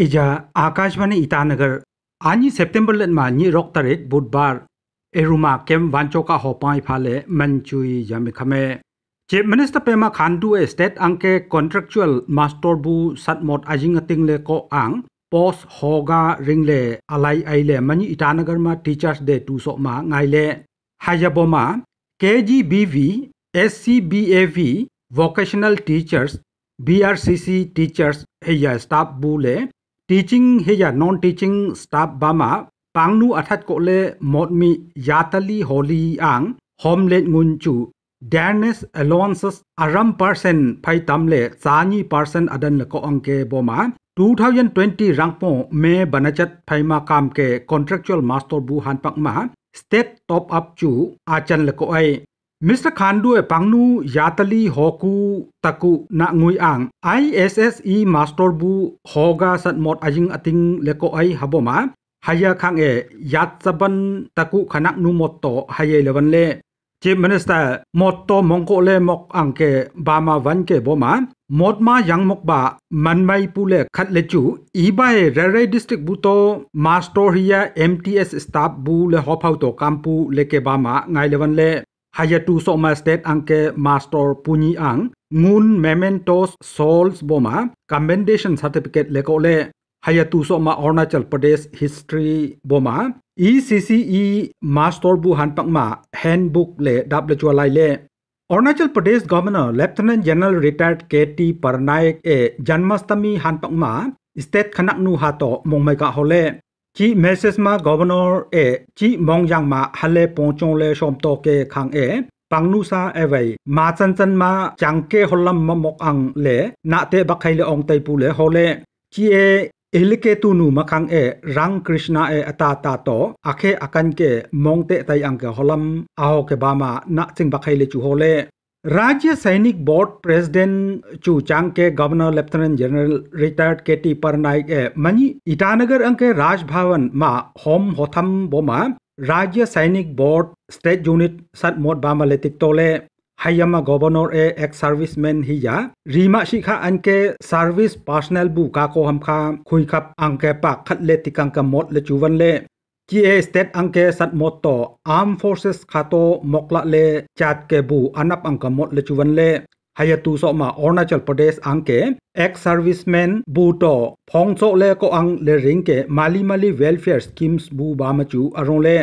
इजा आकाशवाणी ईटानगर आनी सेप्टेम्बर लेटमा नि रोक तारीक बुधवार एरुमा केम वांचोका का होपाई फाले मंचुई जामिखमे chief minister Pema Khandu state अंके कॉन्ट्रेक्चुअल मास्टर बु सतमोट अजिंग तिंगले को आंग पोस होगा रिंगले अलाई आइले मनी ईटानगर मा टीचर्स डे टू सो मा ngaile le हायबोमा केजीबीवी एससीबीएवी वोकेशनल टीचर्स बीआरसीसी टीचर्स हेया स्टाफ बुले teaching heya non teaching staff bama pangnu athat ko le modmi yatali holi ang homelet ngun chu Dennis allowances aram percent phai tam le chani percent adan le ko angke boma 2020 rangpo me banachat phaima kam ke contractual master bu han pak ma state top up chu achan le ko ai Mr. Khandue Pangnu Yatali Hoku Taku Na Ngui Ang ISSE Master Bu Hoga mot Ajing Ating Leko Ai Haboma Haya Khang E Yatsaban Taku Khanak Nu Motto Haye Levan Le Chief Minister Motto Mongko Le Mok Ang Ke Bama Van Ke Boma Mot Ma Yang Mok Ba Man Mai Pu Le Khat Le Chu Ibai Rere District Buto Master Hiya MTS Staff Bu Le Hophau To Kampu Leke Bama Ngai Levan Le hayatu soma state angke master punyi ang ngun mementos souls boma commendation certificate leko le hayatu soma Arunachal Pradesh history boma ECCE master bu hanpak ma handbook le dap le chua lai le Arunachal Pradesh governor lieutenant general retired K T Parnaik ए जन्माष्टमी हानपकमा state खनकनु हातो मोंगमैका होले จีเมสเซสมากอบนอร์เอจีมองยังมาฮัลเลปงจงเลชมโตเกคังเอปังนูซาเอไวมาจันจันมาจังเกฮอลลัมมมกอังเลนาเตบักไคเลองไตปูเลฮอเลจีเอเอลิเกตูนูมะคังเอรังคริชนาเออตาตาโตอาเคอากันเกมองเตไตอังเกฮอลลัมอาโฮเกบามานะจิงบักไคเลจูฮอเล राज्य सैनिक board president चू चांग के governor lieutenant general retired K T Parnaik ए मनी ईटानगर अंके राजभवन मा होम होथम बोमा राज्य सैनिक बोर्ड स्टेट यूनिट सत मोट बामा लेतिक तोले गवर्नर ए एक ही या रीमा शिखा अंके सर्विस पर्सनल बु का को हमखा खुई खप अंके पा खत ले तिकंग मोट ले चुवन ले KA state angke sat motto armed forces khato mokla le chat ke bu anap angka mot le chuwan le hayatu so ma Arunachal Pradesh angke ex serviceman bu to phong so le ko ang le ring ke mali mali welfare schemes bu ba ma chu arong le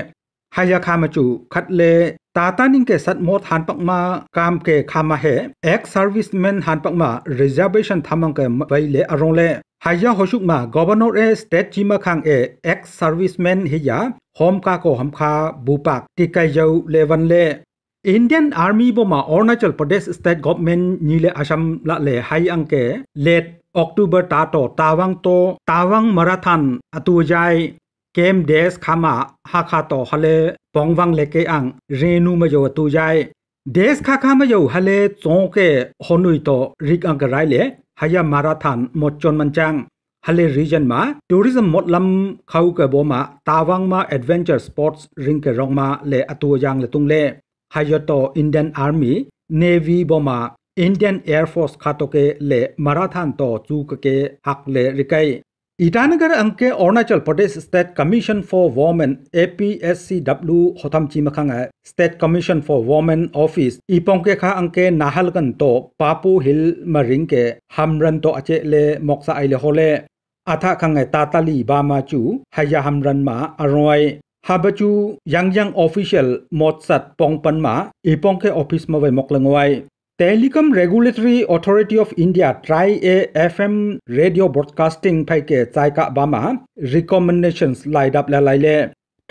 haya kha ma chu khat le tata ning ke sat mot han pak ma kam ke khama he ex serviceman han pak ma reservation thamang ke bai le arong le haya hoshukma governor e state chima khang e ex serviceman hiya hom ka ko ham kha bupak tikai jau levan le Indian Army boma Arunachal Pradesh state government nile Assam la le hai angke late October ta to tawang to tawang marathon jai kem des khama ha kha to hale pongwang leke ang renu ma jo jai des kha kha ma jo hale chongke honui to rik angka rai le ฮายามาราธันหมดจนมันจังฮัลเลรีจันมาทัวริสึมหมดลำเขากระบมา ตาวังมาแอดเวนเจอร์สปอร์ตริงกระรองมาเลอตัวยังเลตุงเลฮายโตอินเดียนอาร์มี เนวีบมาอินเดียนแอร์ฟอร์ส คาโตเกเลมาราธันต่อจูกเกหักเลริไย Itanagar अंग के Arunachal Pradesh state commission for women APSCW होथमची मखंग state commission for women office इपोंग के खा अंग के नाहलगन तो पापू हिल मरिंग के हमरन तो अचे ले मोक्सा आइले होले आथा खंग ताताली बामा चू हया हमरन मा अरोय हाबचू यांग यांग ऑफिशियल मोत्सत पोंगपन मा इपोंग के ऑफिस मवे मोकलंगवाई telecom regulatory authority of India TRAI এ এফ এম রেডিও ব্রডকাস্টিং ফাইকে চাইকা বামা রিকমেন্ডেশনস লাইট আপ লাইলে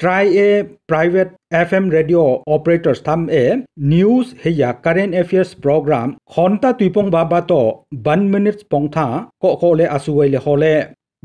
ট্রাই এ private F M radio operators থাম এ নিউজ হেয়া কারেন্ট এফেয়ার্স প্রোগ্রাম ঘন্টা তুইপং বাবা তো বান মিনিটস পংথা ক কলে আসুয়াইলে হলে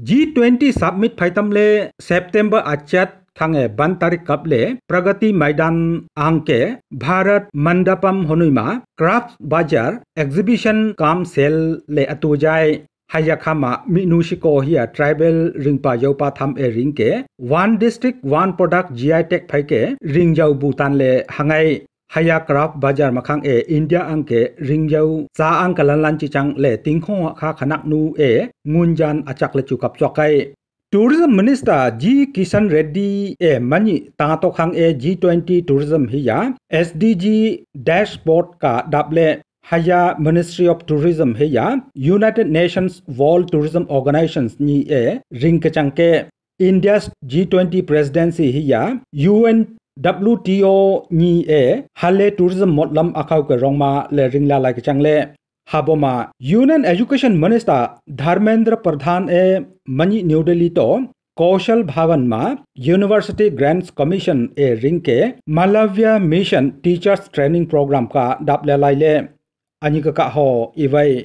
জি টুয়েন্টি সাবমিট ফাইতামলে সেপ্টেম্বর আচ্যাত थाङे बान्तारि कपले प्रगति मैदान आंके भारत मंडपम हनुमा क्राफ्ट बाजार एग्जीबिशन काम सेल ले अतुजाय हायाखामा मिनुशिको हिया ट्राइबल रिंगपा यौपा थाम ए रिंग के one district one product G I tag फैके रिंग जाऊ भूटान ले हंगाई haya क्राफ्ट बाजार मखांग ए इंडिया अंके रिंग जाऊ चा अंक लन chi चिचांग ले tingkho खा khanak नु ए मुंजान achak le chu kap tourism minister G Kishan Reddy ए मनी तातो खांग ए जी ट्वेंटी टूरिज्म हिया S D G dashboard का डबले हया मिनिस्ट्री ऑफ टूरिज्म हिया United Nations World Tourism Organisation नी ए रिंग चंके इंडिया जी ट्वेंटी प्रेसिडेंसी हिया U N W T O नी ए हल्ले टूरिज्म मोटलम अखाउ के रोंगमा ले रिंग लाला के चंगले हाबोमा union education minister Dharmendra Pradhan ए मनी न्यू दिल्ली तो कौशल भवन मा यूनिवर्सिटी ग्रांट्स कमीशन ए रिंग के Malaviya mission teachers training programme का डाप ले अनिक का हो इवाई